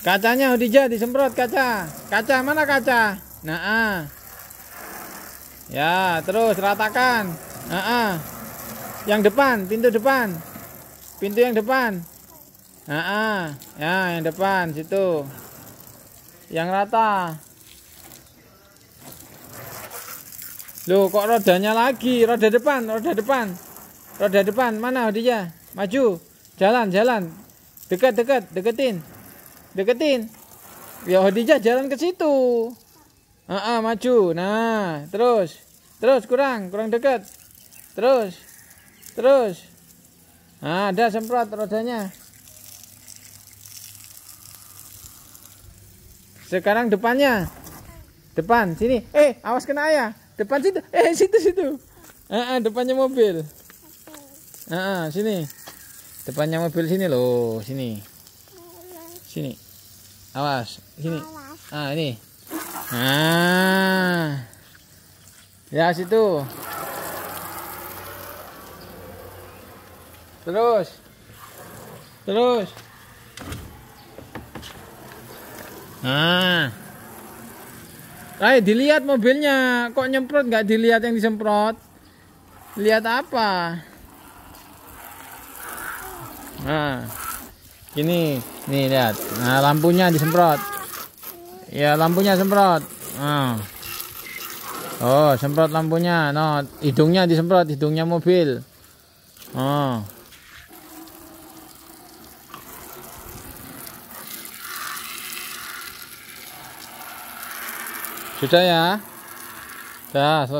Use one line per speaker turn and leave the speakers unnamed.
Kacanya Odija disemprot kaca. Kaca mana kaca? Nah. -ah. Ya, terus ratakan. Nah. -ah. Yang depan, pintu depan. Pintu yang depan. Nah. -ah. Ya, yang depan situ. Yang rata. Loh, kok rodanya lagi? Roda depan, roda depan. Roda depan mana Odija? Maju. Jalan, jalan. Dekat, dekat, deketin deketin ya Khadijah jalan ke situ ah uh maju nah terus terus kurang kurang dekat terus terus nah ada semprot rodanya sekarang depannya depan sini eh awas kena ayah depan situ eh situ situ ah, ah depannya mobil ah, ah sini depannya mobil sini loh sini sini Awas, sini. Awas. Ah, ini. ah, Ya, situ. Terus. Terus. ah, Ayo dilihat mobilnya, kok nyemprot nggak dilihat yang disemprot? Lihat apa? Nah. Ini, nih lihat. Nah, lampunya disemprot. Ya, lampunya semprot. Nah. Oh, semprot lampunya. No, hidungnya disemprot, hidungnya mobil. Oh. Sudah ya? Sudah, selesai.